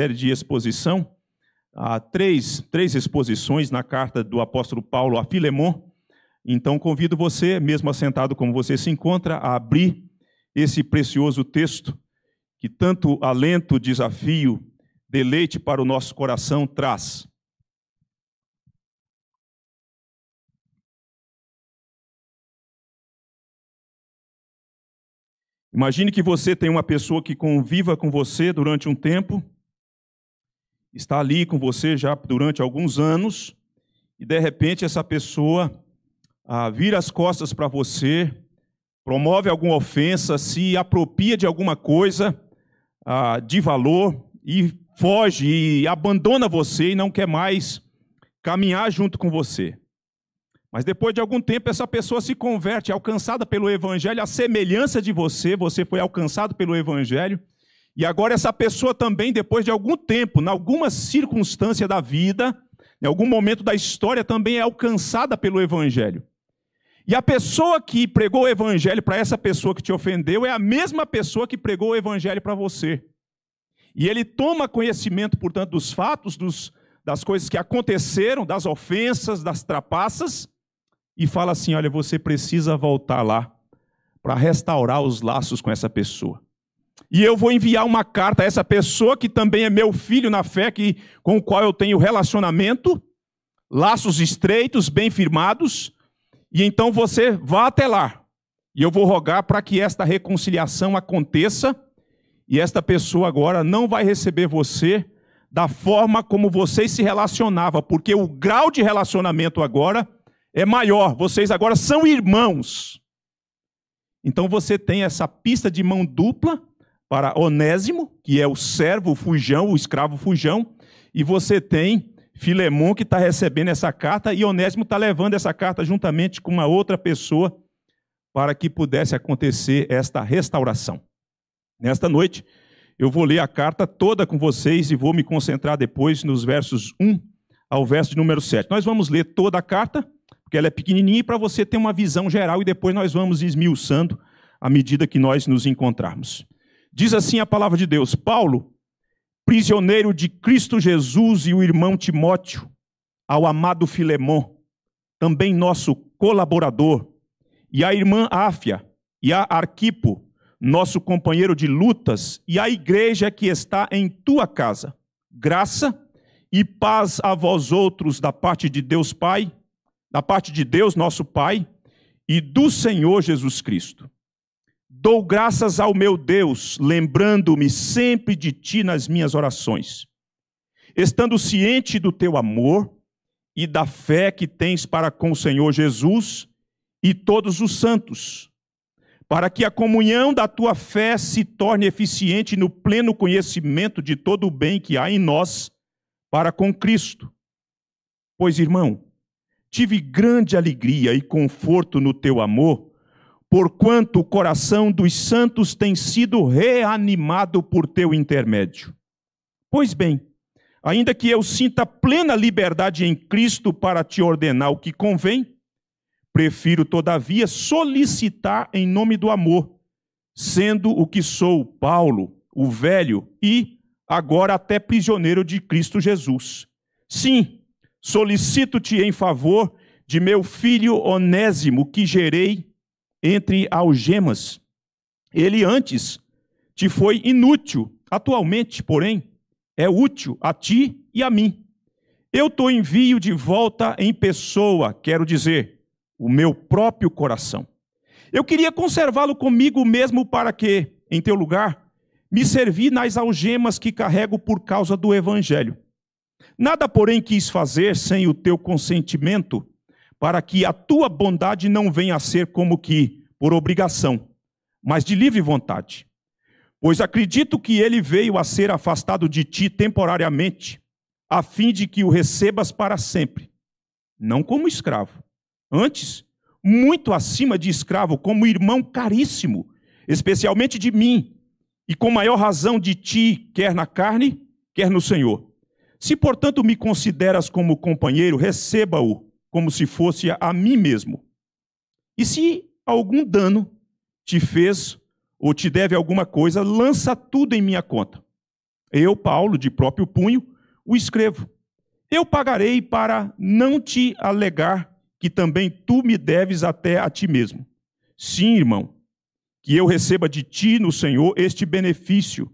série de exposição, há três, três exposições na carta do apóstolo Paulo a Filemon. Então, convido você, mesmo assentado como você se encontra, a abrir esse precioso texto que tanto alento, desafio, deleite para o nosso coração traz. Imagine que você tem uma pessoa que conviva com você durante um tempo está ali com você já durante alguns anos e de repente essa pessoa ah, vira as costas para você, promove alguma ofensa, se apropria de alguma coisa ah, de valor e foge e abandona você e não quer mais caminhar junto com você. Mas depois de algum tempo, essa pessoa se converte, é alcançada pelo Evangelho, a semelhança de você, você foi alcançado pelo Evangelho, e agora essa pessoa também, depois de algum tempo, em alguma circunstância da vida, em algum momento da história, também é alcançada pelo Evangelho. E a pessoa que pregou o Evangelho para essa pessoa que te ofendeu é a mesma pessoa que pregou o Evangelho para você. E ele toma conhecimento, portanto, dos fatos, dos, das coisas que aconteceram, das ofensas, das trapaças, e fala assim: olha, você precisa voltar lá para restaurar os laços com essa pessoa e eu vou enviar uma carta a essa pessoa que também é meu filho na fé, que, com o qual eu tenho relacionamento, laços estreitos, bem firmados, e então você vá até lá. E eu vou rogar para que esta reconciliação aconteça, e esta pessoa agora não vai receber você da forma como vocês se relacionava porque o grau de relacionamento agora é maior, vocês agora são irmãos. Então você tem essa pista de mão dupla para Onésimo, que é o servo, o fujão, o escravo fujão, e você tem Filemon, que está recebendo essa carta, e Onésimo está levando essa carta juntamente com uma outra pessoa para que pudesse acontecer esta restauração. Nesta noite, eu vou ler a carta toda com vocês e vou me concentrar depois nos versos 1 ao verso de número 7. Nós vamos ler toda a carta, porque ela é pequenininha, para você ter uma visão geral e depois nós vamos esmiuçando à medida que nós nos encontrarmos. Diz assim a palavra de Deus: Paulo, prisioneiro de Cristo Jesus e o irmão Timóteo, ao amado Filemon, também nosso colaborador, e à irmã Áfia, e a Arquipo, nosso companheiro de lutas, e à igreja que está em tua casa. Graça e paz a vós outros da parte de Deus Pai, da parte de Deus nosso Pai, e do Senhor Jesus Cristo. Dou graças ao meu Deus, lembrando-me sempre de ti nas minhas orações, estando ciente do teu amor e da fé que tens para com o Senhor Jesus e todos os santos, para que a comunhão da tua fé se torne eficiente no pleno conhecimento de todo o bem que há em nós para com Cristo. Pois, irmão, tive grande alegria e conforto no teu amor porquanto o coração dos santos tem sido reanimado por teu intermédio. Pois bem, ainda que eu sinta plena liberdade em Cristo para te ordenar o que convém, prefiro, todavia, solicitar em nome do amor, sendo o que sou, Paulo, o velho e, agora, até prisioneiro de Cristo Jesus. Sim, solicito-te em favor de meu filho Onésimo, que gerei entre algemas. Ele antes te foi inútil, atualmente, porém, é útil a ti e a mim. Eu te envio de volta em pessoa, quero dizer, o meu próprio coração. Eu queria conservá-lo comigo mesmo para que, em teu lugar, me servi nas algemas que carrego por causa do evangelho. Nada, porém, quis fazer sem o teu consentimento, para que a tua bondade não venha a ser como que por obrigação, mas de livre vontade. Pois acredito que ele veio a ser afastado de ti temporariamente, a fim de que o recebas para sempre, não como escravo, antes, muito acima de escravo, como irmão caríssimo, especialmente de mim, e com maior razão de ti, quer na carne, quer no Senhor. Se, portanto, me consideras como companheiro, receba-o como se fosse a mim mesmo. E se algum dano te fez ou te deve alguma coisa, lança tudo em minha conta. Eu, Paulo, de próprio punho, o escrevo. Eu pagarei para não te alegar que também tu me deves até a ti mesmo. Sim, irmão, que eu receba de ti no Senhor este benefício.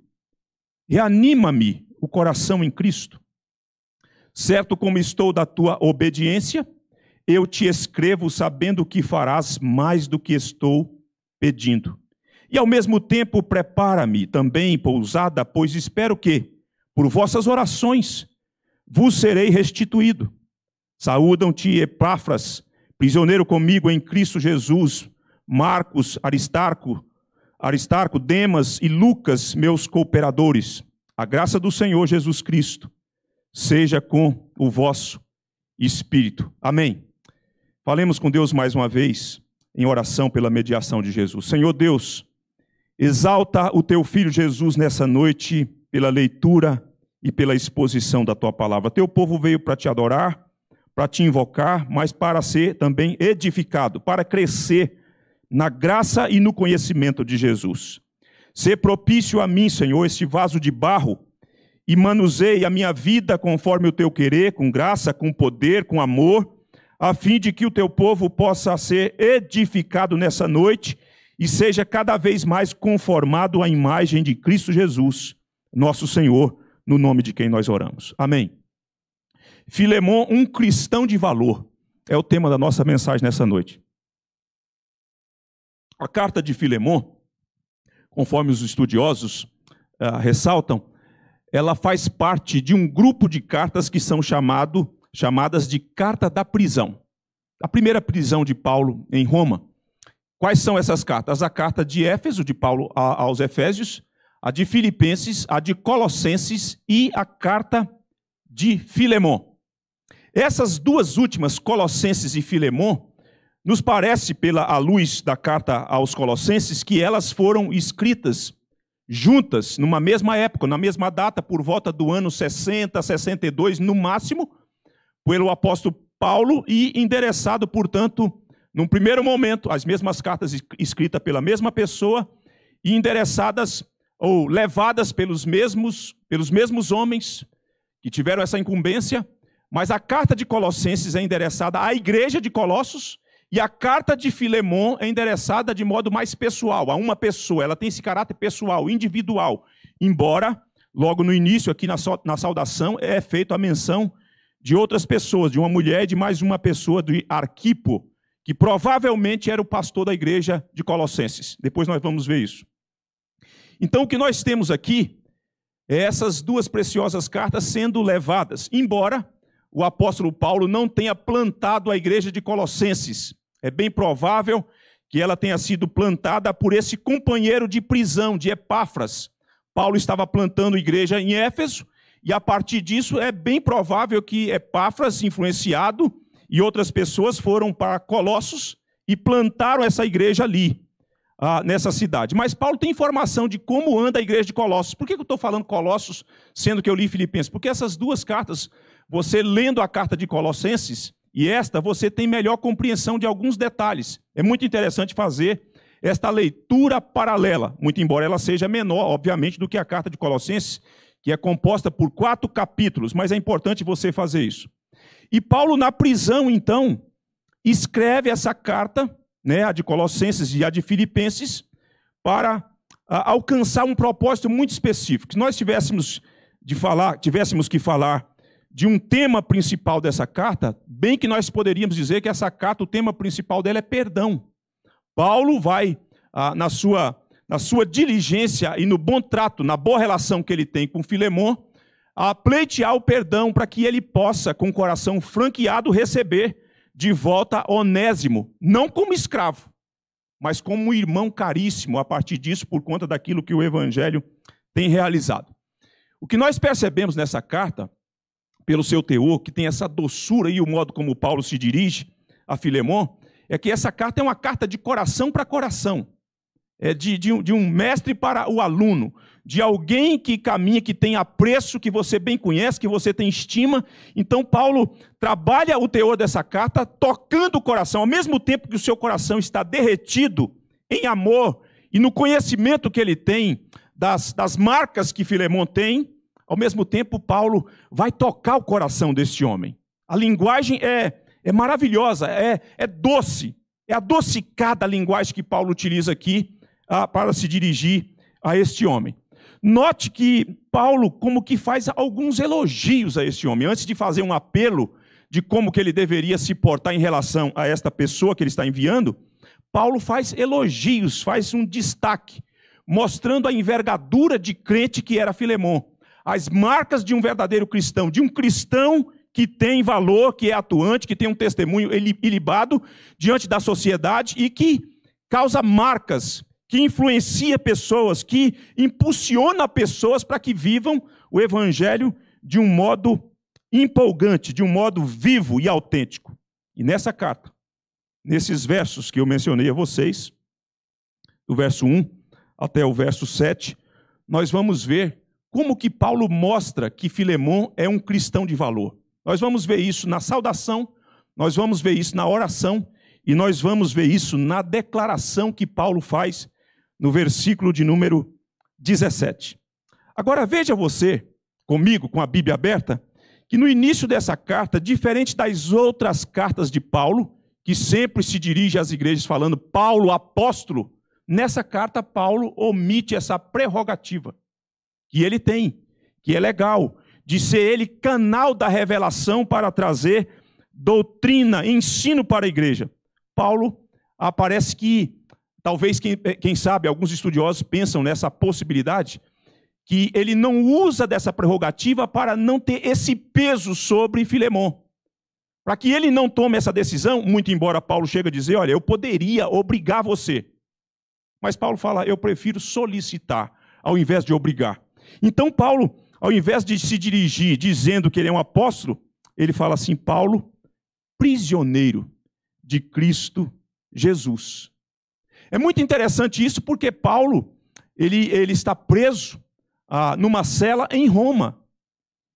Reanima-me o coração em Cristo. Certo como estou da tua obediência, eu te escrevo sabendo que farás mais do que estou pedindo. E ao mesmo tempo prepara-me também pousada, pois espero que, por vossas orações, vos serei restituído. Saúdam-te, Epáfras, prisioneiro comigo em Cristo Jesus, Marcos, Aristarco, Aristarco, Demas e Lucas, meus cooperadores. A graça do Senhor Jesus Cristo seja com o vosso espírito. Amém. Falemos com Deus mais uma vez em oração pela mediação de Jesus. Senhor Deus, exalta o teu filho Jesus nessa noite pela leitura e pela exposição da tua palavra. Teu povo veio para te adorar, para te invocar, mas para ser também edificado, para crescer na graça e no conhecimento de Jesus. Ser propício a mim, Senhor, este vaso de barro, e manuseie a minha vida conforme o teu querer, com graça, com poder, com amor a fim de que o teu povo possa ser edificado nessa noite e seja cada vez mais conformado à imagem de Cristo Jesus, nosso Senhor, no nome de quem nós oramos. Amém. Filemon, um cristão de valor, é o tema da nossa mensagem nessa noite. A carta de Filemon, conforme os estudiosos uh, ressaltam, ela faz parte de um grupo de cartas que são chamado chamadas de carta da prisão. A primeira prisão de Paulo em Roma. Quais são essas cartas? A carta de Éfeso, de Paulo aos Efésios, a de Filipenses, a de Colossenses e a carta de Filemon. Essas duas últimas, Colossenses e Filemon, nos parece, pela luz da carta aos Colossenses, que elas foram escritas juntas, numa mesma época, na mesma data, por volta do ano 60, 62, no máximo, pelo apóstolo Paulo e endereçado, portanto, num primeiro momento, as mesmas cartas escritas pela mesma pessoa e endereçadas ou levadas pelos mesmos, pelos mesmos homens que tiveram essa incumbência, mas a carta de Colossenses é endereçada à igreja de Colossos e a carta de Filemon é endereçada de modo mais pessoal, a uma pessoa. Ela tem esse caráter pessoal, individual, embora logo no início, aqui na, na saudação, é feita a menção de outras pessoas, de uma mulher e de mais uma pessoa de Arquipo, que provavelmente era o pastor da igreja de Colossenses. Depois nós vamos ver isso. Então o que nós temos aqui é essas duas preciosas cartas sendo levadas, embora o apóstolo Paulo não tenha plantado a igreja de Colossenses. É bem provável que ela tenha sido plantada por esse companheiro de prisão, de Epáfras. Paulo estava plantando igreja em Éfeso e a partir disso, é bem provável que Epáfras, influenciado, e outras pessoas foram para Colossos e plantaram essa igreja ali, ah, nessa cidade. Mas Paulo tem informação de como anda a igreja de Colossos. Por que eu estou falando Colossos, sendo que eu li Filipenses? Porque essas duas cartas, você lendo a carta de Colossenses e esta, você tem melhor compreensão de alguns detalhes. É muito interessante fazer esta leitura paralela, muito embora ela seja menor, obviamente, do que a carta de Colossenses, que é composta por quatro capítulos, mas é importante você fazer isso. E Paulo, na prisão, então, escreve essa carta, né, a de Colossenses e a de Filipenses, para a, ah, alcançar um propósito muito específico. Se nós tivéssemos de falar, tivéssemos que falar de um tema principal dessa carta, bem que nós poderíamos dizer que essa carta, o tema principal dela é perdão. Paulo vai, ah, na sua na sua diligência e no bom trato, na boa relação que ele tem com Filemon, a pleitear o perdão para que ele possa, com o coração franqueado, receber de volta Onésimo, não como escravo, mas como irmão caríssimo a partir disso, por conta daquilo que o Evangelho tem realizado. O que nós percebemos nessa carta, pelo seu teor, que tem essa doçura e o modo como Paulo se dirige a Filemon, é que essa carta é uma carta de coração para coração é, de, de, um, de um mestre para o aluno, de alguém que caminha, que tem apreço, que você bem conhece, que você tem estima. Então, Paulo trabalha o teor dessa carta tocando o coração, ao mesmo tempo que o seu coração está derretido em amor e no conhecimento que ele tem das, das marcas que Filemon tem, ao mesmo tempo, Paulo vai tocar o coração deste homem. A linguagem é, é maravilhosa, é, é doce, é adocicada a linguagem que Paulo utiliza aqui a, para se dirigir a este homem. Note que Paulo como que faz alguns elogios a este homem, antes de fazer um apelo de como que ele deveria se portar em relação a esta pessoa que ele está enviando, Paulo faz elogios, faz um destaque, mostrando a envergadura de crente que era Filemon, as marcas de um verdadeiro cristão, de um cristão que tem valor, que é atuante, que tem um testemunho ilibado diante da sociedade e que causa marcas que influencia pessoas, que impulsiona pessoas para que vivam o evangelho de um modo empolgante, de um modo vivo e autêntico. E nessa carta, nesses versos que eu mencionei a vocês, do verso 1 até o verso 7, nós vamos ver como que Paulo mostra que Filemon é um cristão de valor. Nós vamos ver isso na saudação, nós vamos ver isso na oração e nós vamos ver isso na declaração que Paulo faz no versículo de número 17. Agora veja você, comigo, com a Bíblia aberta, que no início dessa carta, diferente das outras cartas de Paulo, que sempre se dirige às igrejas falando Paulo apóstolo, nessa carta Paulo omite essa prerrogativa que ele tem, que é legal, de ser ele canal da revelação para trazer doutrina, ensino para a igreja. Paulo aparece que Talvez, quem, eh, quem sabe, alguns estudiosos pensam nessa possibilidade que ele não usa dessa prerrogativa para não ter esse peso sobre Filemon. Para que ele não tome essa decisão, muito embora Paulo chegue a dizer, olha, eu poderia obrigar você. Mas Paulo fala, eu prefiro solicitar ao invés de obrigar. Então Paulo, ao invés de se dirigir dizendo que ele é um apóstolo, ele fala assim, Paulo, prisioneiro de Cristo Jesus. É muito interessante isso porque Paulo ele, ele está preso ah, numa cela em Roma.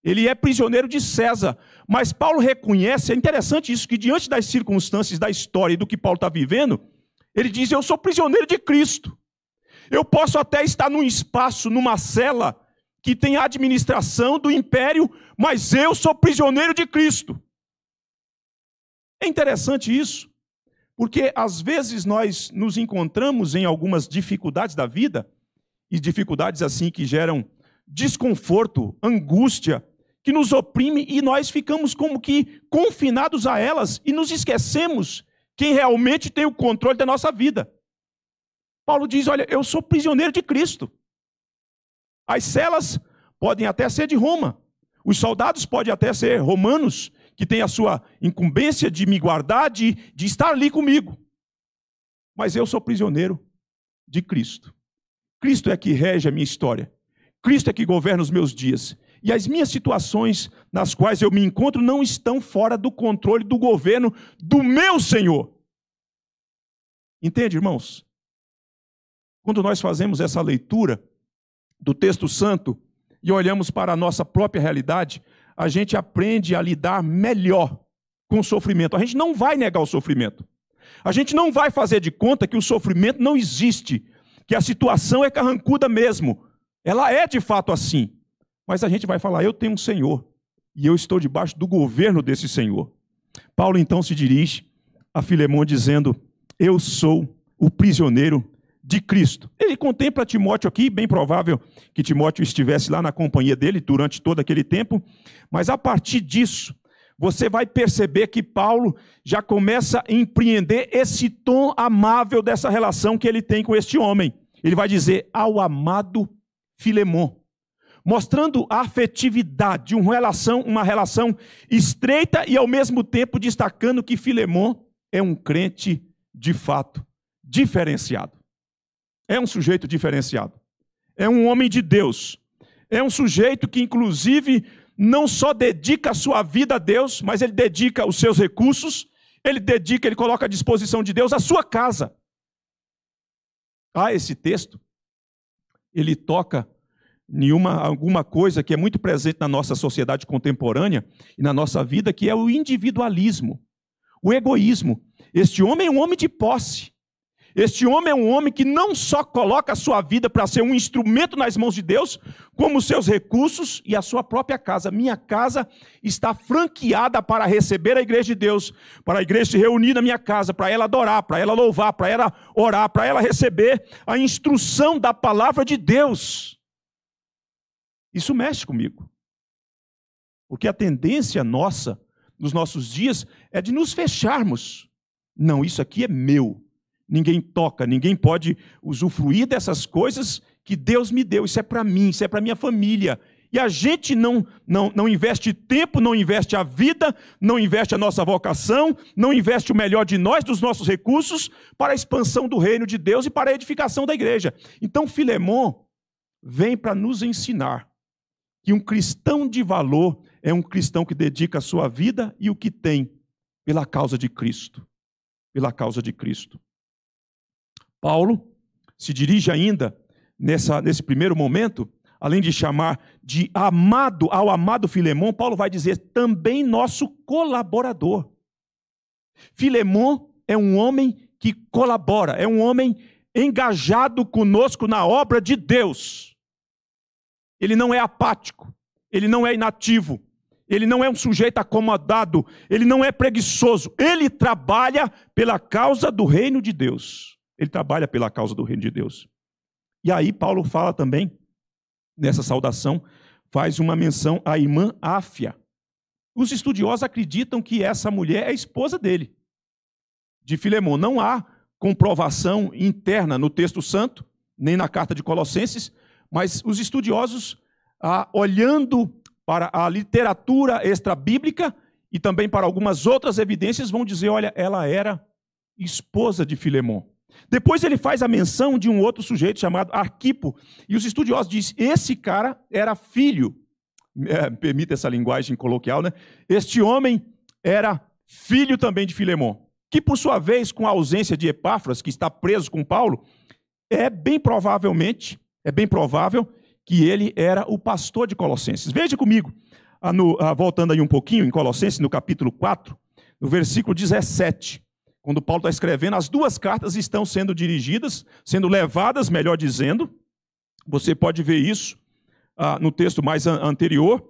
Ele é prisioneiro de César. Mas Paulo reconhece, é interessante isso, que diante das circunstâncias da história e do que Paulo está vivendo, ele diz: Eu sou prisioneiro de Cristo. Eu posso até estar num espaço, numa cela, que tem a administração do império, mas eu sou prisioneiro de Cristo. É interessante isso. Porque às vezes nós nos encontramos em algumas dificuldades da vida, e dificuldades assim que geram desconforto, angústia, que nos oprime e nós ficamos como que confinados a elas e nos esquecemos quem realmente tem o controle da nossa vida. Paulo diz: Olha, eu sou prisioneiro de Cristo. As celas podem até ser de Roma, os soldados podem até ser romanos, que tem a sua incumbência de me guardar, de, de estar ali comigo. Mas eu sou prisioneiro de Cristo. Cristo é que rege a minha história. Cristo é que governa os meus dias. E as minhas situações nas quais eu me encontro não estão fora do controle do governo do meu Senhor. Entende, irmãos? Quando nós fazemos essa leitura do texto santo e olhamos para a nossa própria realidade, a gente aprende a lidar melhor com o sofrimento. A gente não vai negar o sofrimento. A gente não vai fazer de conta que o sofrimento não existe, que a situação é carrancuda mesmo. Ela é de fato assim. Mas a gente vai falar: eu tenho um Senhor e eu estou debaixo do governo desse Senhor. Paulo então se dirige a Filemão dizendo: Eu sou o prisioneiro de Cristo. Ele contempla Timóteo aqui, bem provável que Timóteo estivesse lá na companhia dele durante todo aquele tempo, mas a partir disso, você vai perceber que Paulo já começa a empreender esse tom amável dessa relação que ele tem com este homem. Ele vai dizer ao amado Filemon, mostrando a afetividade, uma relação, uma relação estreita e ao mesmo tempo destacando que Filemon é um crente de fato diferenciado é um sujeito diferenciado. É um homem de Deus. É um sujeito que, inclusive, não só dedica a sua vida a Deus, mas ele dedica os seus recursos, ele dedica, ele coloca à disposição de Deus a sua casa. Ah, esse texto, ele toca em uma, alguma coisa que é muito presente na nossa sociedade contemporânea e na nossa vida, que é o individualismo, o egoísmo. Este homem é um homem de posse. Este homem é um homem que não só coloca a sua vida para ser um instrumento nas mãos de Deus, como os seus recursos e a sua própria casa. Minha casa está franqueada para receber a igreja de Deus, para a igreja se reunir na minha casa, para ela adorar, para ela louvar, para ela orar, para ela receber a instrução da palavra de Deus. Isso mexe comigo. Porque a tendência nossa, nos nossos dias, é de nos fecharmos. Não, isso aqui é meu ninguém toca, ninguém pode usufruir dessas coisas que Deus me deu. Isso é para mim, isso é para minha família. E a gente não, não, não investe tempo, não investe a vida, não investe a nossa vocação, não investe o melhor de nós, dos nossos recursos, para a expansão do reino de Deus e para a edificação da igreja. Então, Filemon vem para nos ensinar que um cristão de valor é um cristão que dedica a sua vida e o que tem pela causa de Cristo. Pela causa de Cristo. Paulo se dirige ainda, nessa, nesse primeiro momento, além de chamar de amado ao amado Filemão, Paulo vai dizer também nosso colaborador. Filemão é um homem que colabora, é um homem engajado conosco na obra de Deus. Ele não é apático, ele não é inativo, ele não é um sujeito acomodado, ele não é preguiçoso, ele trabalha pela causa do reino de Deus. Ele trabalha pela causa do reino de Deus. E aí Paulo fala também, nessa saudação, faz uma menção à irmã Áfia. Os estudiosos acreditam que essa mulher é esposa dele, de Filemon. Não há comprovação interna no texto santo, nem na carta de Colossenses, mas os estudiosos, ah, olhando para a literatura extra-bíblica e também para algumas outras evidências, vão dizer: olha, ela era esposa de Filemon. Depois ele faz a menção de um outro sujeito chamado Arquipo, e os estudiosos dizem: esse cara era filho, é, permita essa linguagem coloquial, né? Este homem era filho também de Filemão, que por sua vez, com a ausência de Epáfras, que está preso com Paulo, é bem provavelmente, é bem provável que ele era o pastor de Colossenses. Veja comigo, voltando aí um pouquinho, em Colossenses, no capítulo 4, no versículo 17. Quando Paulo está escrevendo, as duas cartas estão sendo dirigidas, sendo levadas, melhor dizendo. Você pode ver isso ah, no texto mais an anterior,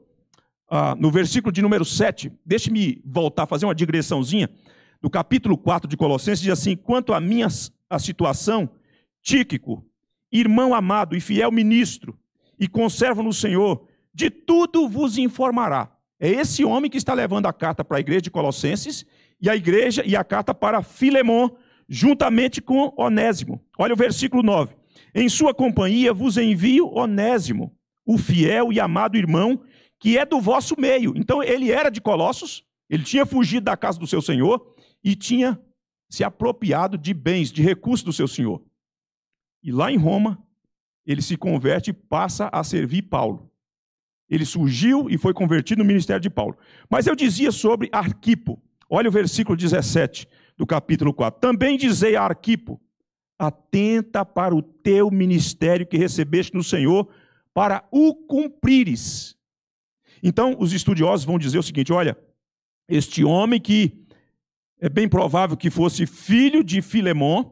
ah, no versículo de número 7. Deixe-me voltar, fazer uma digressãozinha. No capítulo 4 de Colossenses, diz assim: Quanto à minha a situação, Tíquico, irmão amado e fiel ministro, e conservo no Senhor, de tudo vos informará. É esse homem que está levando a carta para a igreja de Colossenses e a igreja e a carta para Filemon, juntamente com Onésimo. Olha o versículo 9. Em sua companhia vos envio Onésimo, o fiel e amado irmão, que é do vosso meio. Então ele era de Colossos, ele tinha fugido da casa do seu senhor e tinha se apropriado de bens, de recursos do seu senhor. E lá em Roma, ele se converte e passa a servir Paulo. Ele surgiu e foi convertido no ministério de Paulo. Mas eu dizia sobre Arquipo. Olha o versículo 17 do capítulo 4. Também dizei a Arquipo: atenta para o teu ministério que recebeste no Senhor, para o cumprires. Então, os estudiosos vão dizer o seguinte: olha, este homem que é bem provável que fosse filho de Filemon,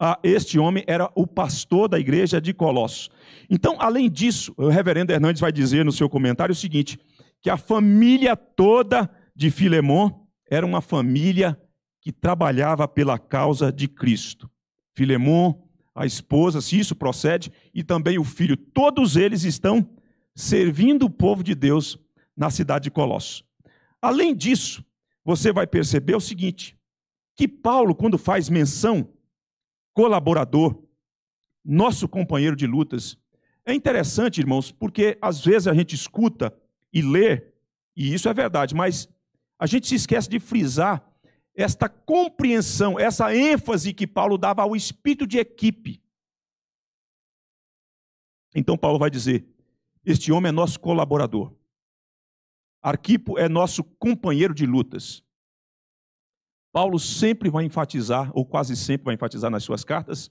ah, este homem era o pastor da igreja de Colossos. Então, além disso, o reverendo Hernandes vai dizer no seu comentário o seguinte: que a família toda de Filemon era uma família que trabalhava pela causa de Cristo. Filemon, a esposa, se isso procede, e também o filho, todos eles estão servindo o povo de Deus na cidade de Colosso. Além disso, você vai perceber o seguinte: que Paulo, quando faz menção, colaborador, nosso companheiro de lutas, é interessante, irmãos, porque às vezes a gente escuta e lê, e isso é verdade, mas a gente se esquece de frisar esta compreensão, essa ênfase que Paulo dava ao espírito de equipe. Então Paulo vai dizer: Este homem é nosso colaborador. Arquipo é nosso companheiro de lutas. Paulo sempre vai enfatizar, ou quase sempre vai enfatizar nas suas cartas,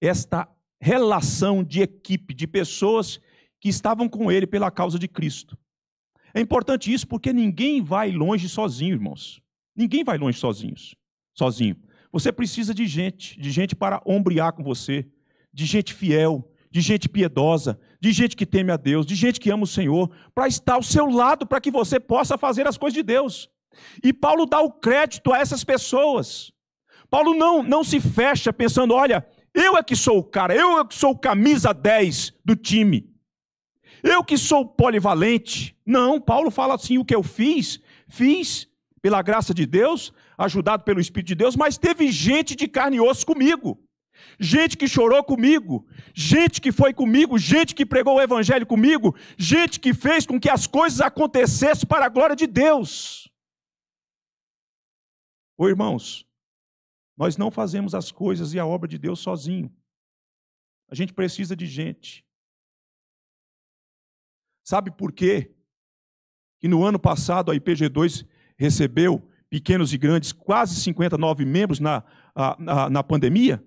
esta relação de equipe, de pessoas que estavam com ele pela causa de Cristo. É importante isso porque ninguém vai longe sozinho, irmãos. Ninguém vai longe sozinhos, sozinho. Você precisa de gente, de gente para ombrear com você, de gente fiel, de gente piedosa, de gente que teme a Deus, de gente que ama o Senhor, para estar ao seu lado para que você possa fazer as coisas de Deus. E Paulo dá o crédito a essas pessoas. Paulo não, não se fecha pensando, olha, eu é que sou o cara, eu é que sou o camisa 10 do time. Eu que sou polivalente, não, Paulo fala assim: o que eu fiz, fiz pela graça de Deus, ajudado pelo Espírito de Deus, mas teve gente de carne e osso comigo. Gente que chorou comigo, gente que foi comigo, gente que pregou o evangelho comigo, gente que fez com que as coisas acontecessem para a glória de Deus. Ô irmãos, nós não fazemos as coisas e a obra de Deus sozinho. A gente precisa de gente. Sabe por quê? que no ano passado a IPG2 recebeu pequenos e grandes, quase 59 membros na, na, na, pandemia,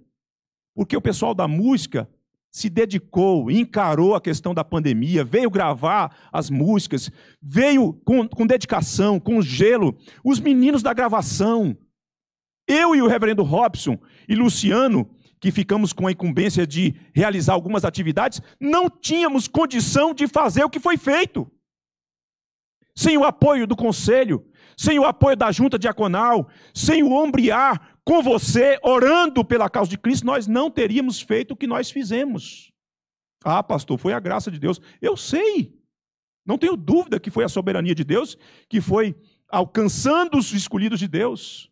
porque o pessoal da música se dedicou, encarou a questão da pandemia, veio gravar as músicas, veio com, com dedicação, com gelo, os meninos da gravação. Eu e o reverendo Robson e Luciano, que ficamos com a incumbência de realizar algumas atividades, não tínhamos condição de fazer o que foi feito sem o apoio do conselho, sem o apoio da junta diaconal, sem o ombrear com você, orando pela causa de Cristo, nós não teríamos feito o que nós fizemos. Ah, pastor, foi a graça de Deus. Eu sei, não tenho dúvida que foi a soberania de Deus que foi alcançando os escolhidos de Deus.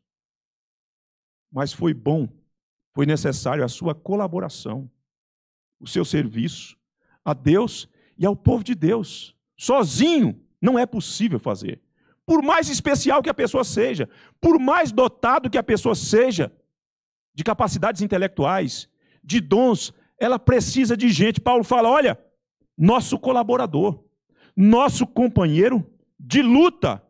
Mas foi bom, foi necessário a sua colaboração, o seu serviço a Deus e ao povo de Deus. Sozinho não é possível fazer. Por mais especial que a pessoa seja, por mais dotado que a pessoa seja, de capacidades intelectuais, de dons, ela precisa de gente. Paulo fala: olha, nosso colaborador, nosso companheiro de luta.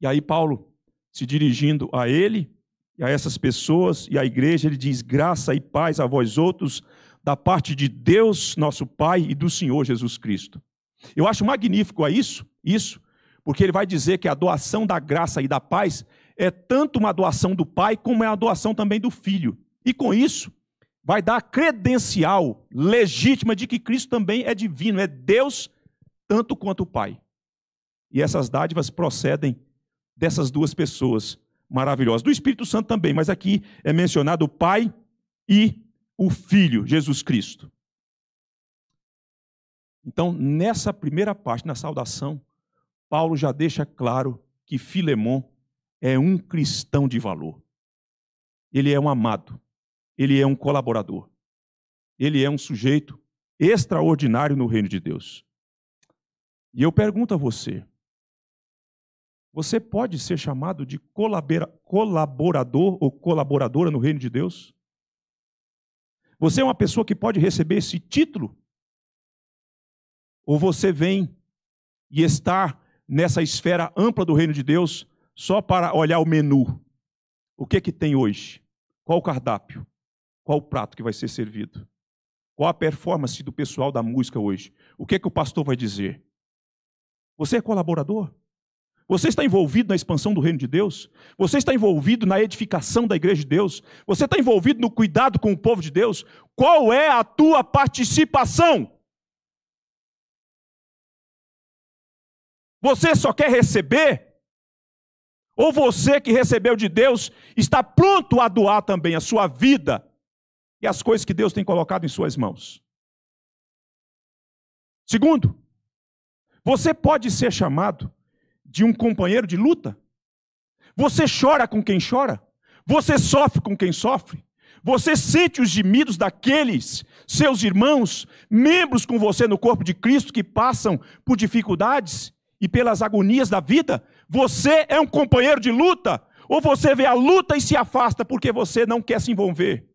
E aí, Paulo, se dirigindo a ele, e a essas pessoas e à igreja, ele diz: graça e paz a vós outros, da parte de Deus, nosso Pai, e do Senhor Jesus Cristo. Eu acho magnífico é isso, isso, porque ele vai dizer que a doação da graça e da paz é tanto uma doação do pai como é a doação também do filho. E com isso, vai dar a credencial legítima de que Cristo também é divino, é Deus tanto quanto o Pai. E essas dádivas procedem dessas duas pessoas maravilhosas, do Espírito Santo também, mas aqui é mencionado o Pai e o Filho, Jesus Cristo. Então, nessa primeira parte, na saudação, Paulo já deixa claro que Filemon é um cristão de valor. Ele é um amado, ele é um colaborador, ele é um sujeito extraordinário no reino de Deus. E eu pergunto a você: você pode ser chamado de colaborador ou colaboradora no reino de Deus? Você é uma pessoa que pode receber esse título ou você vem e está nessa esfera ampla do reino de Deus só para olhar o menu? O que que tem hoje? Qual o cardápio? Qual o prato que vai ser servido? Qual a performance do pessoal da música hoje? O que que o pastor vai dizer? Você é colaborador? Você está envolvido na expansão do reino de Deus? Você está envolvido na edificação da igreja de Deus? Você está envolvido no cuidado com o povo de Deus? Qual é a tua participação? Você só quer receber? Ou você que recebeu de Deus está pronto a doar também a sua vida e as coisas que Deus tem colocado em suas mãos? Segundo, você pode ser chamado de um companheiro de luta. Você chora com quem chora. Você sofre com quem sofre. Você sente os gemidos daqueles seus irmãos, membros com você no corpo de Cristo que passam por dificuldades e pelas agonias da vida, você é um companheiro de luta, ou você vê a luta e se afasta porque você não quer se envolver?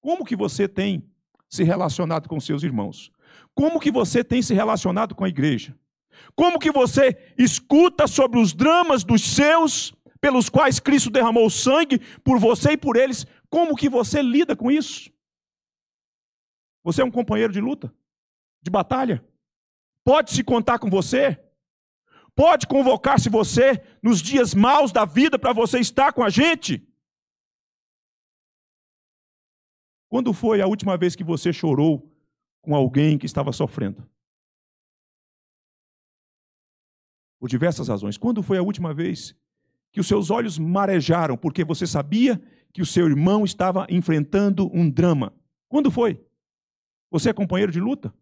Como que você tem se relacionado com seus irmãos? Como que você tem se relacionado com a igreja? Como que você escuta sobre os dramas dos seus, pelos quais Cristo derramou sangue por você e por eles? Como que você lida com isso? Você é um companheiro de luta? De batalha? pode se contar com você, pode convocar-se você nos dias maus da vida para você estar com a gente. Quando foi a última vez que você chorou com alguém que estava sofrendo? Por diversas razões. Quando foi a última vez que os seus olhos marejaram porque você sabia que o seu irmão estava enfrentando um drama? Quando foi? Você é companheiro de luta?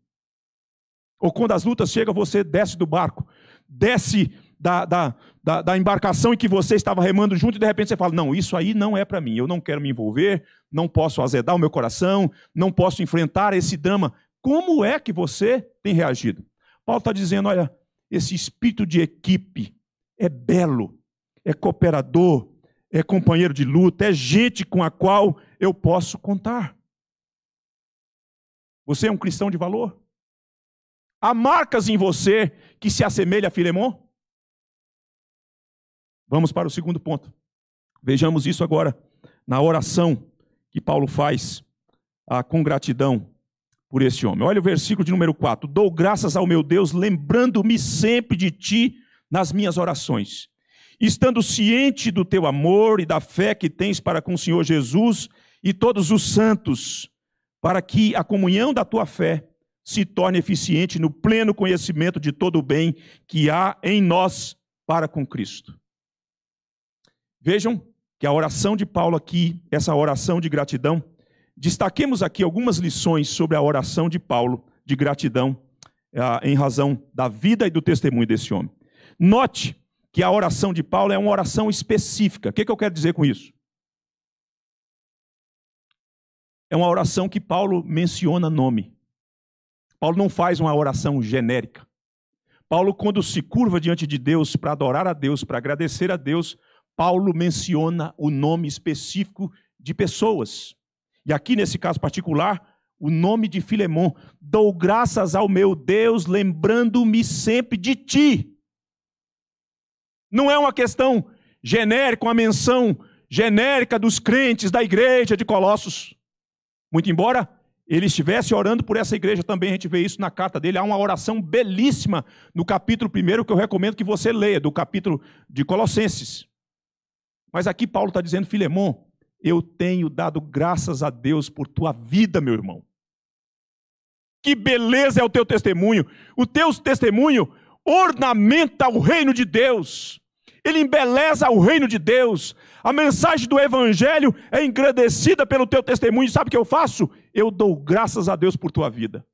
Ou quando as lutas chegam, você desce do barco, desce da, da, da, da embarcação em que você estava remando junto e de repente você fala: Não, isso aí não é para mim, eu não quero me envolver, não posso azedar o meu coração, não posso enfrentar esse drama. Como é que você tem reagido? Paulo está dizendo: Olha, esse espírito de equipe é belo, é cooperador, é companheiro de luta, é gente com a qual eu posso contar. Você é um cristão de valor? Há marcas em você que se assemelha a Filemon? Vamos para o segundo ponto. Vejamos isso agora na oração que Paulo faz ah, com gratidão por este homem. Olha o versículo de número 4. Dou graças ao meu Deus, lembrando-me sempre de ti nas minhas orações, estando ciente do teu amor e da fé que tens para com o Senhor Jesus e todos os santos, para que a comunhão da tua fé se torne eficiente no pleno conhecimento de todo o bem que há em nós para com Cristo. Vejam que a oração de Paulo aqui, essa oração de gratidão, destaquemos aqui algumas lições sobre a oração de Paulo de gratidão ah, em razão da vida e do testemunho desse homem. Note que a oração de Paulo é uma oração específica. O que, que eu quero dizer com isso? É uma oração que Paulo menciona nome. Paulo não faz uma oração genérica. Paulo, quando se curva diante de Deus para adorar a Deus, para agradecer a Deus, Paulo menciona o nome específico de pessoas. E aqui, nesse caso particular, o nome de Filemon. Dou graças ao meu Deus, lembrando-me sempre de ti. Não é uma questão genérica, uma menção genérica dos crentes da igreja de Colossos. Muito embora ele estivesse orando por essa igreja também, a gente vê isso na carta dele. Há uma oração belíssima no capítulo 1 que eu recomendo que você leia, do capítulo de Colossenses. Mas aqui Paulo está dizendo, Filemão, eu tenho dado graças a Deus por tua vida, meu irmão. Que beleza é o teu testemunho! O teu testemunho ornamenta o reino de Deus ele embeleza o reino de Deus. A mensagem do Evangelho é engrandecida pelo teu testemunho. Sabe o que eu faço? Eu dou graças a Deus por tua vida.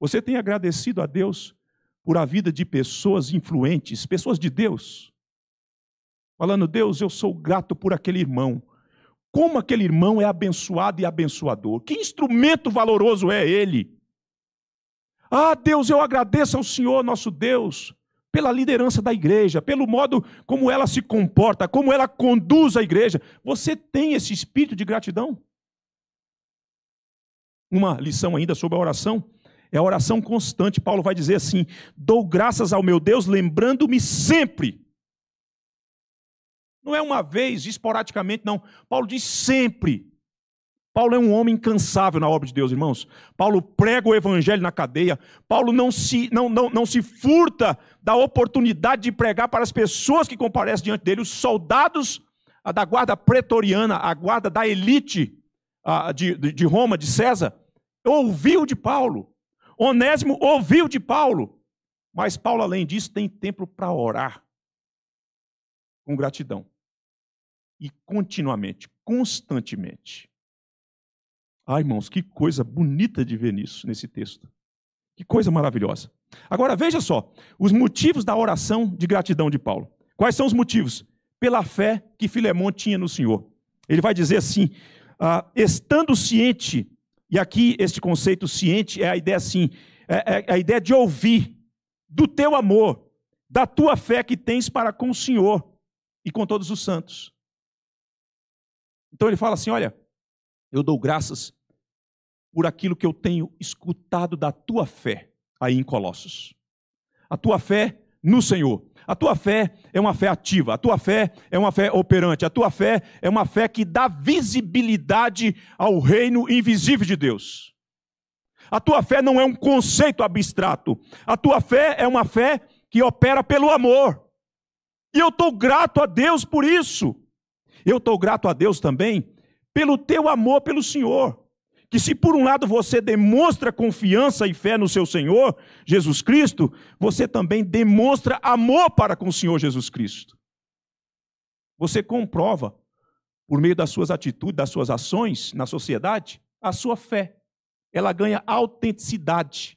Você tem agradecido a Deus por a vida de pessoas influentes, pessoas de Deus? Falando, Deus, eu sou grato por aquele irmão. Como aquele irmão é abençoado e abençoador. Que instrumento valoroso é ele. Ah, Deus, eu agradeço ao Senhor, nosso Deus, pela liderança da igreja, pelo modo como ela se comporta, como ela conduz a igreja. Você tem esse espírito de gratidão? Uma lição ainda sobre a oração. É a oração constante. Paulo vai dizer assim: dou graças ao meu Deus, lembrando-me sempre. Não é uma vez, esporadicamente, não. Paulo diz sempre. Paulo é um homem incansável na obra de Deus, irmãos. Paulo prega o evangelho na cadeia. Paulo não se, não, não, não se furta da oportunidade de pregar para as pessoas que comparecem diante dele, os soldados da guarda pretoriana, a guarda da elite de, de Roma, de César, ouviu de Paulo. Onésimo ouviu de Paulo. Mas Paulo, além disso, tem tempo para orar com gratidão. E continuamente, constantemente. Ah, irmãos, que coisa bonita de ver nisso, nesse texto. Que coisa maravilhosa. Agora veja só, os motivos da oração de gratidão de Paulo. Quais são os motivos? Pela fé que Filemão tinha no Senhor. Ele vai dizer assim: ah, estando ciente, e aqui este conceito ciente é a ideia assim, é, é, é a ideia de ouvir do teu amor, da tua fé que tens para com o Senhor e com todos os santos. Então ele fala assim: olha, eu dou graças por aquilo que eu tenho escutado da tua fé aí em Colossos. A tua fé no Senhor. A tua fé é uma fé ativa, a tua fé é uma fé operante, a tua fé é uma fé que dá visibilidade ao reino invisível de Deus. A tua fé não é um conceito abstrato, a tua fé é uma fé que opera pelo amor. E eu estou grato a Deus por isso. Eu estou grato a Deus também pelo teu amor pelo Senhor que se por um lado você demonstra confiança e fé no seu Senhor, Jesus Cristo, você também demonstra amor para com o Senhor Jesus Cristo. Você comprova, por meio das suas atitudes, das suas ações na sociedade, a sua fé. Ela ganha autenticidade.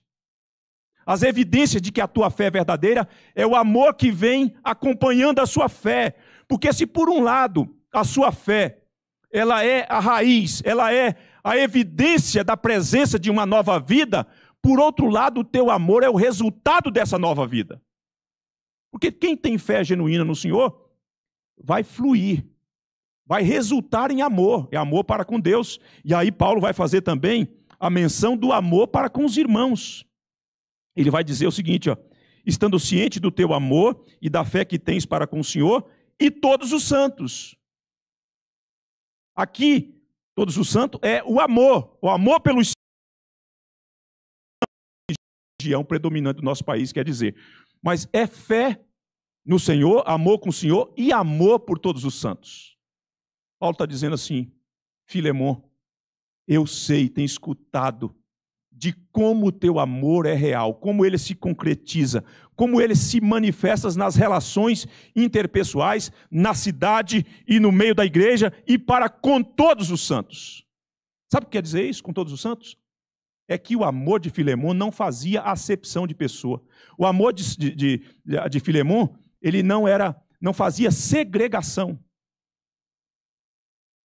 As evidências de que a tua fé é verdadeira é o amor que vem acompanhando a sua fé. Porque se por um lado a sua fé, ela é a raiz, ela é a evidência da presença de uma nova vida, por outro lado, o teu amor é o resultado dessa nova vida. Porque quem tem fé genuína no Senhor vai fluir, vai resultar em amor, é amor para com Deus. E aí Paulo vai fazer também a menção do amor para com os irmãos. Ele vai dizer o seguinte, ó: estando ciente do teu amor e da fé que tens para com o Senhor e todos os santos. Aqui todos os santos, é o amor. O amor pelos religião é predominante do nosso país, quer dizer. Mas é fé no Senhor, amor com o Senhor e amor por todos os santos. Paulo está dizendo assim, Filemon, eu sei, tenho escutado de como o teu amor é real, como ele se concretiza, como ele se manifesta nas relações interpessoais, na cidade e no meio da igreja e para com todos os santos. Sabe o que quer dizer isso, com todos os santos? É que o amor de Filemon não fazia acepção de pessoa. O amor de, de, de, de Filemon, ele não era, não fazia segregação.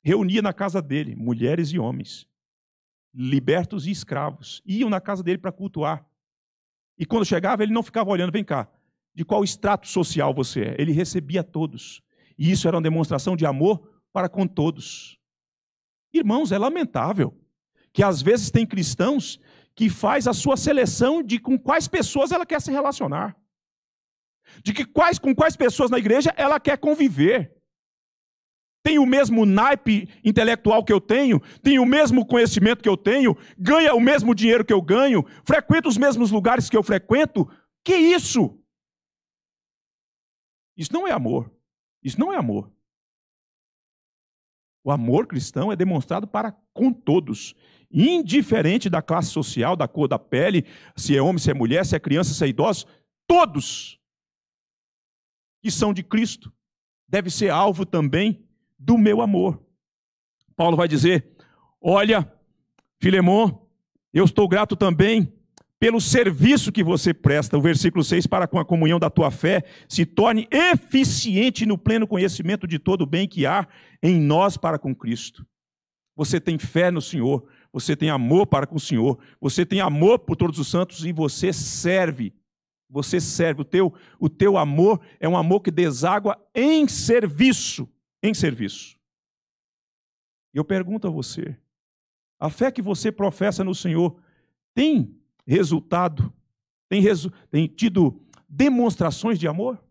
Reunia na casa dele mulheres e homens, libertos e escravos. Iam na casa dele para cultuar e quando chegava, ele não ficava olhando, vem cá, de qual extrato social você é? Ele recebia todos. E isso era uma demonstração de amor para com todos. Irmãos, é lamentável que às vezes tem cristãos que faz a sua seleção de com quais pessoas ela quer se relacionar. De que quais com quais pessoas na igreja ela quer conviver tem o mesmo naipe intelectual que eu tenho, tem o mesmo conhecimento que eu tenho, ganha o mesmo dinheiro que eu ganho, frequenta os mesmos lugares que eu frequento. Que isso? Isso não é amor. Isso não é amor. O amor cristão é demonstrado para com todos, indiferente da classe social, da cor da pele, se é homem, se é mulher, se é criança, se é idoso, todos que são de Cristo devem ser alvo também do meu amor. Paulo vai dizer: Olha, Filemon, eu estou grato também pelo serviço que você presta. O versículo 6: Para com a comunhão da tua fé se torne eficiente no pleno conhecimento de todo o bem que há em nós para com Cristo. Você tem fé no Senhor, você tem amor para com o Senhor, você tem amor por todos os santos e você serve. Você serve, o teu, o teu amor é um amor que deságua em serviço em serviço. E eu pergunto a você: a fé que você professa no Senhor tem resultado? Tem, resu tem tido demonstrações de amor?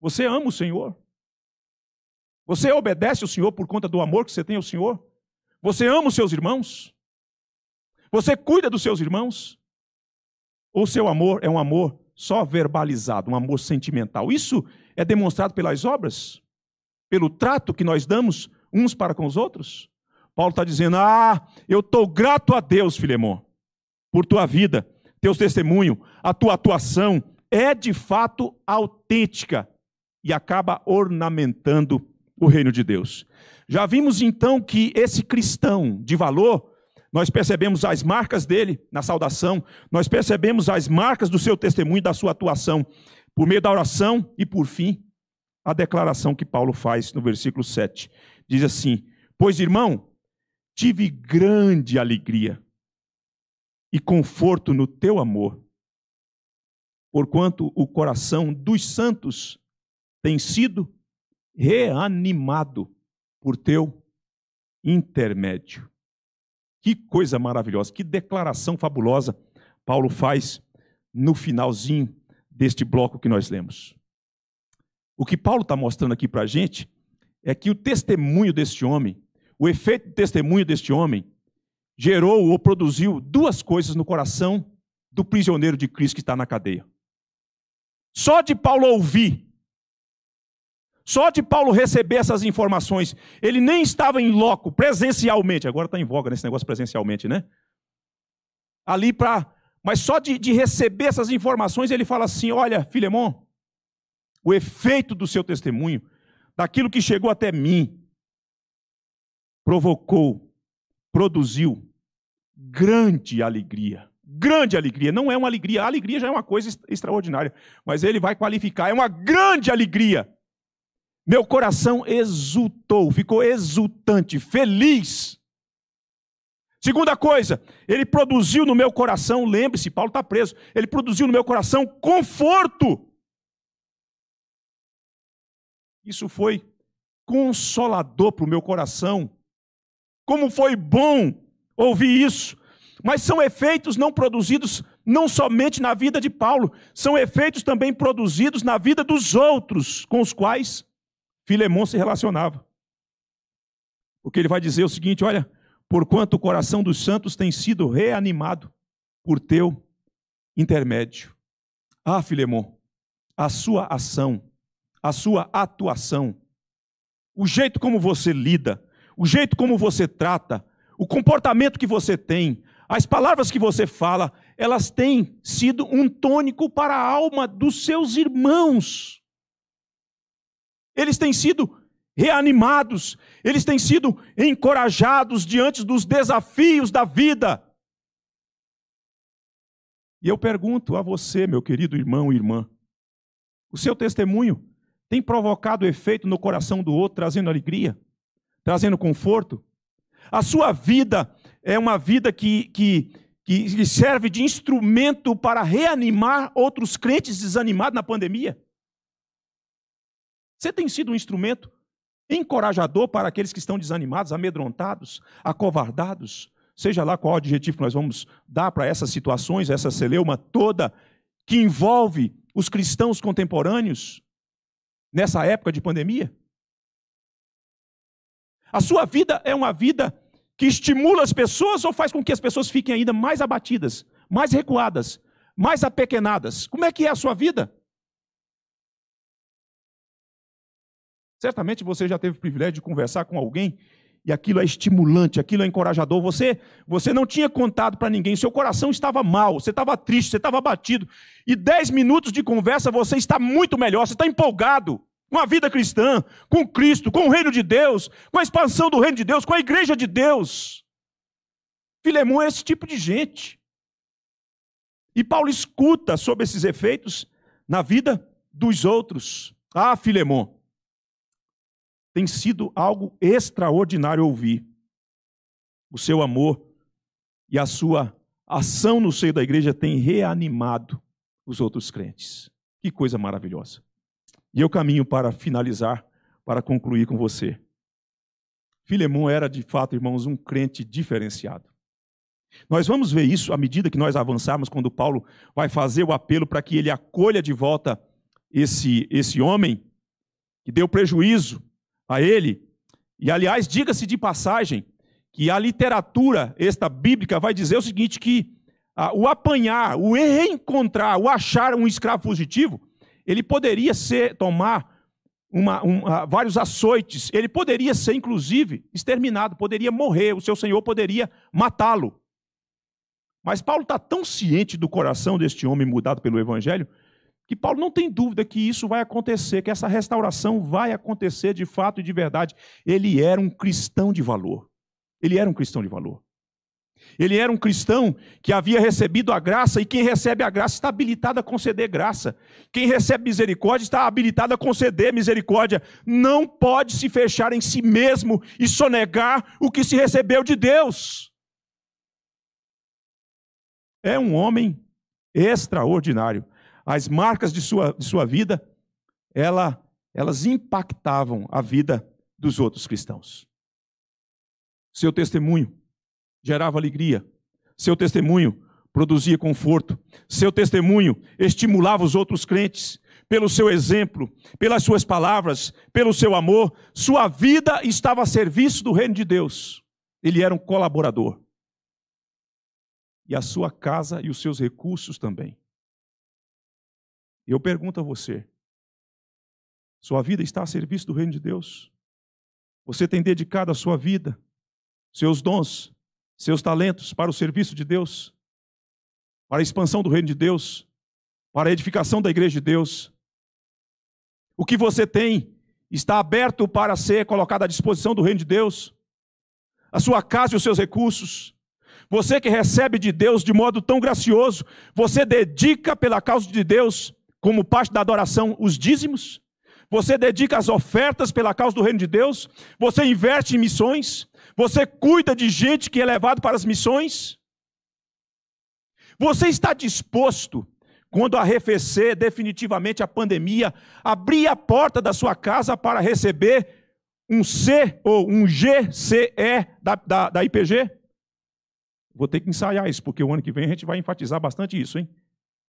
Você ama o Senhor? Você obedece o Senhor por conta do amor que você tem ao Senhor? Você ama os seus irmãos? Você cuida dos seus irmãos? Ou seu amor é um amor só verbalizado, um amor sentimental? Isso é demonstrado pelas obras? pelo trato que nós damos uns para com os outros? Paulo está dizendo: Ah, eu estou grato a Deus, Filemão, por tua vida, teu testemunho, a tua atuação é de fato autêntica e acaba ornamentando o reino de Deus. Já vimos então que esse cristão de valor, nós percebemos as marcas dele na saudação, nós percebemos as marcas do seu testemunho, da sua atuação, por meio da oração e por fim, a declaração que Paulo faz no versículo 7. Diz assim: Pois, irmão, tive grande alegria e conforto no teu amor, porquanto o coração dos santos tem sido reanimado por teu intermédio. Que coisa maravilhosa, que declaração fabulosa Paulo faz no finalzinho deste bloco que nós lemos. O que Paulo está mostrando aqui para a gente é que o testemunho deste homem, o efeito do testemunho deste homem, gerou ou produziu duas coisas no coração do prisioneiro de Cristo que está na cadeia. Só de Paulo ouvir, só de Paulo receber essas informações, ele nem estava em loco, presencialmente, agora está em voga nesse negócio presencialmente, né? Ali para. Mas só de, de, receber essas informações, ele fala assim: olha, Filemão, o efeito do seu testemunho, daquilo que chegou até mim, provocou, produziu grande alegria. Grande alegria, não é uma alegria, a alegria já é uma coisa extraordinária, mas ele vai qualificar, é uma grande alegria. Meu coração exultou, ficou exultante, feliz. Segunda coisa, ele produziu no meu coração, lembre-se, Paulo está preso, ele produziu no meu coração conforto. Isso foi consolador para o meu coração. Como foi bom ouvir isso. Mas são efeitos não produzidos não somente na vida de Paulo, são efeitos também produzidos na vida dos outros com os quais Filemon se relacionava. Porque ele vai dizer o seguinte: olha, porquanto o coração dos santos tem sido reanimado por teu intermédio. Ah, Filemon, a sua ação a sua atuação, o jeito como você lida, o jeito como você trata, o comportamento que você tem, as palavras que você fala, elas têm sido um tônico para a alma dos seus irmãos. Eles têm sido reanimados, eles têm sido encorajados diante dos desafios da vida. E eu pergunto a você, meu querido irmão e irmã, o seu testemunho tem provocado efeito no coração do outro, trazendo alegria, trazendo conforto? A sua vida é uma vida que, que, que lhe serve de instrumento para reanimar outros crentes desanimados na pandemia? Você tem sido um instrumento encorajador para aqueles que estão desanimados, amedrontados, acovardados? Seja lá qual adjetivo que nós vamos dar para essas situações, essa celeuma toda que envolve os cristãos contemporâneos, nessa época de pandemia? A sua vida é uma vida que estimula as pessoas ou faz com que as pessoas fiquem ainda mais abatidas, mais recuadas, mais apequenadas? Como é que é a sua vida? Certamente você já teve o privilégio de conversar com alguém e aquilo é estimulante, aquilo é encorajador. Você, você não tinha contado para ninguém, seu coração estava mal, você estava triste, você estava abatido. E dez minutos de conversa você está muito melhor, você está empolgado com a vida cristã, com Cristo, com o reino de Deus, com a expansão do reino de Deus, com a igreja de Deus. Filemão é esse tipo de gente. E Paulo escuta sobre esses efeitos na vida dos outros. Ah, Filemão, tem sido algo extraordinário ouvir. O seu amor e a sua ação no seio da igreja tem reanimado os outros crentes. Que coisa maravilhosa. E eu caminho para finalizar, para concluir com você. Filemon era de fato, irmãos, um crente diferenciado. Nós vamos ver isso à medida que nós avançarmos, quando Paulo vai fazer o apelo para que ele acolha de volta esse, esse homem que deu prejuízo, a ele. E aliás, diga-se de passagem que a literatura esta bíblica vai dizer o seguinte que ah, o apanhar, o reencontrar, o achar um escravo fugitivo, ele poderia ser tomar uma, um, ah, vários açoites, ele poderia ser inclusive exterminado, poderia morrer, o seu senhor poderia matá-lo. Mas Paulo está tão ciente do coração deste homem mudado pelo Evangelho que Paulo não tem dúvida que isso vai acontecer, que essa restauração vai acontecer de fato e de verdade. Ele era um cristão de valor. Ele era um cristão de valor. Ele era um cristão que havia recebido a graça, e quem recebe a graça está habilitado a conceder graça. Quem recebe misericórdia está habilitado a conceder misericórdia. Não pode se fechar em si mesmo e sonegar o que se recebeu de Deus. É um homem extraordinário as marcas de sua, de sua vida, ela, elas impactavam a vida dos outros cristãos. Seu testemunho gerava alegria, seu testemunho produzia conforto, seu testemunho estimulava os outros crentes, pelo seu exemplo, pelas suas palavras, pelo seu amor, sua vida estava a serviço do reino de Deus. Ele era um colaborador. E a sua casa e os seus recursos também. E eu pergunto a você: sua vida está a serviço do reino de Deus? Você tem dedicado a sua vida, seus dons, seus talentos para o serviço de Deus, para a expansão do reino de Deus, para a edificação da igreja de Deus? O que você tem está aberto para ser colocado à disposição do reino de Deus? A sua casa e os seus recursos? Você que recebe de Deus de modo tão gracioso, você dedica pela causa de Deus, como parte da adoração, os dízimos, você dedica as ofertas pela causa do reino de Deus, você investe em missões, você cuida de gente que é levado para as missões. Você está disposto, quando arrefecer definitivamente a pandemia, abrir a porta da sua casa para receber um C ou um GCE da, da, da IPG? Vou ter que ensaiar isso, porque o ano que vem a gente vai enfatizar bastante isso, hein?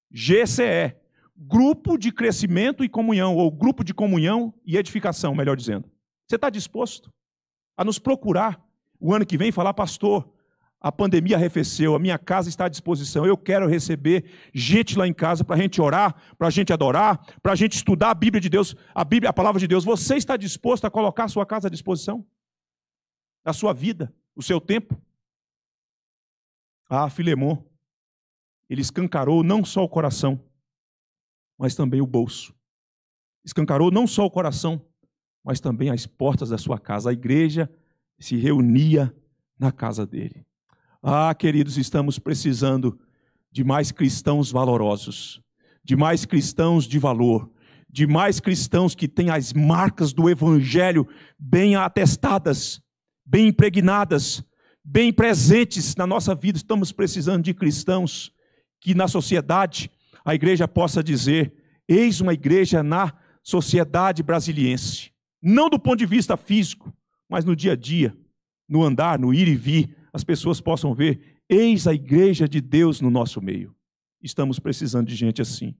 GCE, grupo de crescimento e comunhão, ou grupo de comunhão e edificação, melhor dizendo. Você está disposto a nos procurar o ano que vem e falar, pastor, a pandemia arrefeceu, a minha casa está à disposição, eu quero receber gente lá em casa para a gente orar, para a gente adorar, para a gente estudar a Bíblia de Deus, a Bíblia, a palavra de Deus. Você está disposto a colocar a sua casa à disposição? A sua vida, o seu tempo? Ah, Filemon, ele escancarou não só o coração, mas também o bolso. Escancarou não só o coração, mas também as portas da sua casa. A igreja se reunia na casa dele. Ah, queridos, estamos precisando de mais cristãos valorosos, de mais cristãos de valor, de mais cristãos que têm as marcas do evangelho bem atestadas, bem impregnadas, bem presentes na nossa vida. Estamos precisando de cristãos que na sociedade a igreja possa dizer: eis uma igreja na sociedade brasiliense. Não do ponto de vista físico, mas no dia a dia, no andar, no ir e vir, as pessoas possam ver: eis a igreja de Deus no nosso meio. Estamos precisando de gente assim,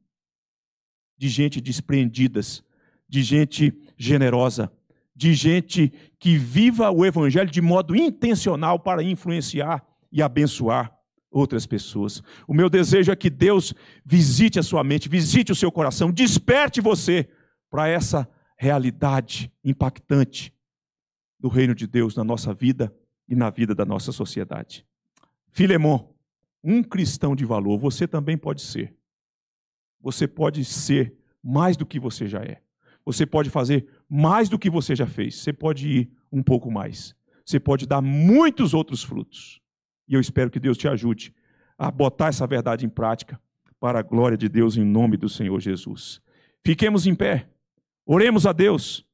de gente despreendidas, de gente generosa, de gente que viva o evangelho de modo intencional para influenciar e abençoar outras pessoas. O meu desejo é que Deus visite a sua mente, visite o seu coração, desperte você para essa realidade impactante do reino de Deus na nossa vida e na vida da nossa sociedade. Filemon, um cristão de valor, você também pode ser. Você pode ser mais do que você já é. Você pode fazer mais do que você já fez. Você pode ir um pouco mais. Você pode dar muitos outros frutos. E eu espero que Deus te ajude a botar essa verdade em prática para a glória de Deus em nome do Senhor Jesus. Fiquemos em pé, oremos a Deus.